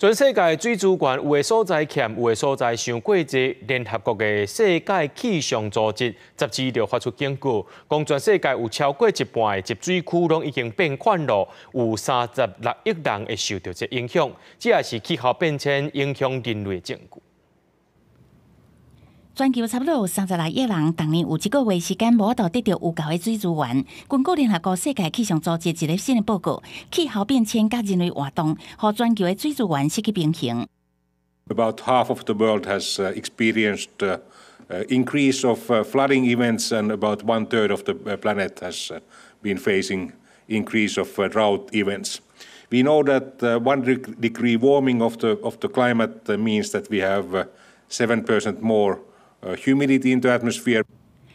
全世界水资源有诶所在欠，有诶所在伤过节。联合国诶世界气象组织，十二日发出警告，讲全世界有超过一半诶集水区拢已经变宽了，有三十六亿人会受到这影响。这也是气候变迁影响人类证据。About half of the world has uh, experienced uh, uh, increase of flooding events, and about one third of the planet has been facing increase of drought events. We know that one degree warming of the of the climate means that we have seven percent more. humidity into atmosphere。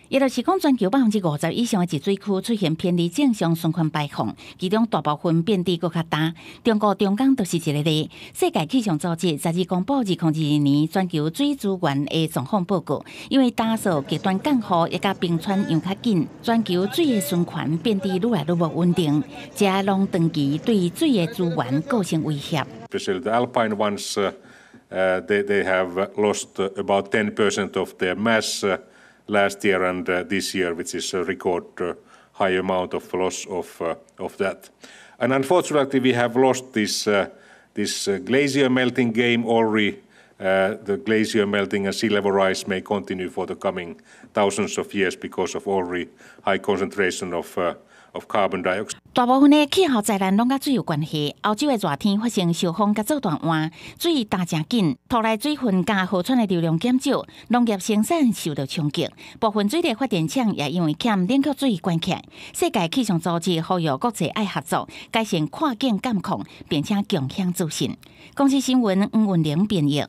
也就是讲，全球百分之五十以上的极水区出现偏离正常循环排放，其中大部分变地搁较大。中国长江就是一个例。世界气象组织十二公布二零二二年全球水资源的状况报告，因为大数极端降雨也较冰川融较紧，全球水的循环变得越来越不稳定，这拢长期对水的资源构成威胁。Uh, they, they have lost about 10% of their mass uh, last year and uh, this year, which is a record high amount of loss of, of that. And Unfortunately, we have lost this, this glacier melting game already 大部分的气候灾难拢甲水有关系。澳洲的热天发生小风跟做断弯，水大正紧，土来水分加河川的流量减少，农业生产受到冲击。部分水利发电厂也因为欠冷却水关卡。世界气象组织呼吁国际爱合作，改善跨境监控，并且共享资讯。公司新闻，吴文玲编译。